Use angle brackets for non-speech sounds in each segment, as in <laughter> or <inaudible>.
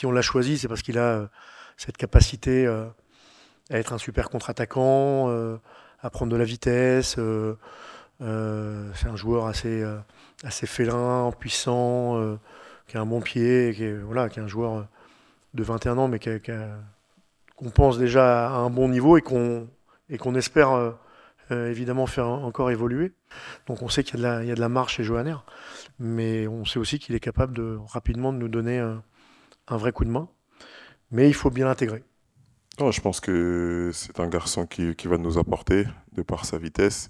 si on l'a choisi, c'est parce qu'il a euh, cette capacité euh, à être un super contre-attaquant, euh, à prendre de la vitesse. c'est un joueur assez, assez félin, puissant, qui a un bon pied, qui est, voilà, qui est un joueur de 21 ans, mais qu'on pense déjà à un bon niveau et qu'on et qu'on espère évidemment faire encore évoluer. Donc on sait qu'il y, a de la, il de la marche chez Johanner, mais on sait aussi qu'il est capable de rapidement de nous donner un vrai coup de main, mais il faut bien l'intégrer. je pense que c'est un garçon qui, va nous apporter, de par sa vitesse,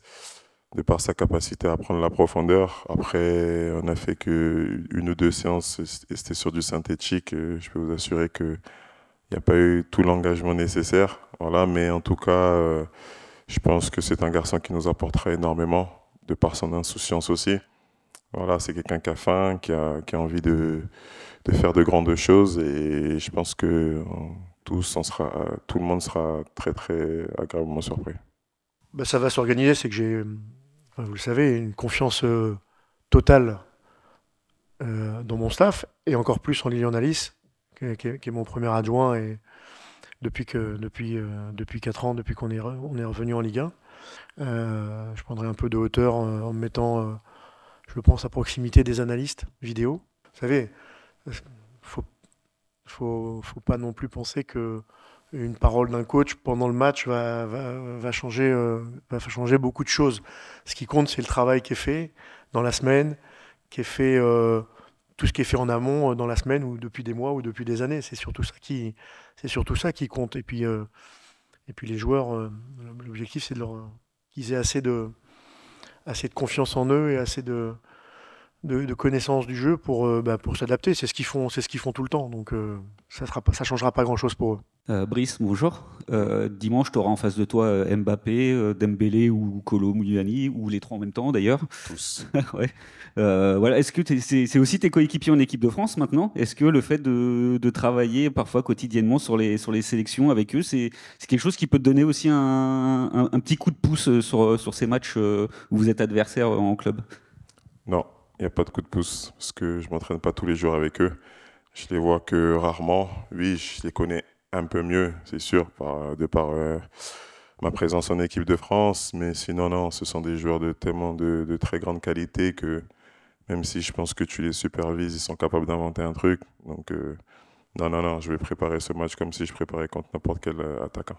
de par sa capacité à prendre la profondeur. Après, on a fait que une ou deux séances, c'était sur du synthétique. Euh, je peux vous assurer que il n'y a pas eu tout l'engagement nécessaire. Voilà, mais en tout cas, euh, je pense que c'est un garçon qui nous apportera énormément, de par son insouciance aussi. Voilà, c'est quelqu'un qui a faim, qui a envie de de faire de grandes choses et je pense que euh, tous, en sera, tout le monde sera très très agréablement surpris. Bah, ça va s'organiser, c'est que j'ai, vous le savez, une confiance euh, totale euh, dans mon staff et encore plus en Lilian Alice, qui est, mon premier adjoint et depuis que depuis depuis quatre ans, depuis qu'on est on est revenu en Ligue 1. je prendrai un peu de hauteur en, me mettant, je le pense, à proximité des analystes vidéo. Vous savez, faut, faut, faut pas non plus penser que une parole d'un coach pendant le match va, changer, euh, va changer beaucoup de choses. Ce qui compte, c'est le travail qui est fait dans la semaine, qui est fait, euh, tout ce qui est fait en amont euh, dans la semaine ou depuis des mois ou depuis des années. C'est surtout ça qui, c'est surtout ça qui compte. Et puis, et puis les joueurs, l'objectif, c'est de leur, qu'ils aient assez de, assez de confiance en eux et assez de, de, de connaissance du jeu pour, euh, bah, pour s'adapter. C'est ce qu'ils font, c'est ce qu'ils font tout le temps. Donc euh, ça ne changera pas grand chose pour eux. Euh, Brice, bonjour. dimanche, tu auras en face de toi Mbappé, Dembélé ou Colo Muliani, ou les trois en même temps d'ailleurs. Tous. <laughs> ouais. voilà. Est-ce que c'est, aussi tes coéquipiers en équipe de France maintenant Est-ce que le fait de, travailler parfois quotidiennement sur les, sur les sélections avec eux, c'est, quelque chose qui peut te donner aussi un, petit coup de pouce sur, sur ces matchs où vous êtes adversaire en club Non, il n'y a pas de coup de pouce parce que je ne m'entraîne pas tous les jours avec eux. Je les vois que rarement. Oui, je les connais un peu mieux, c'est sûr, de par euh, ma présence en équipe de France. Mais sinon, non, ce sont des joueurs de tellement de, très grande qualité que même si je pense que tu les supervises, ils sont capables d'inventer un truc. Donc, euh, non, non, non, je vais préparer ce match comme si je préparais contre n'importe quel euh, attaquant.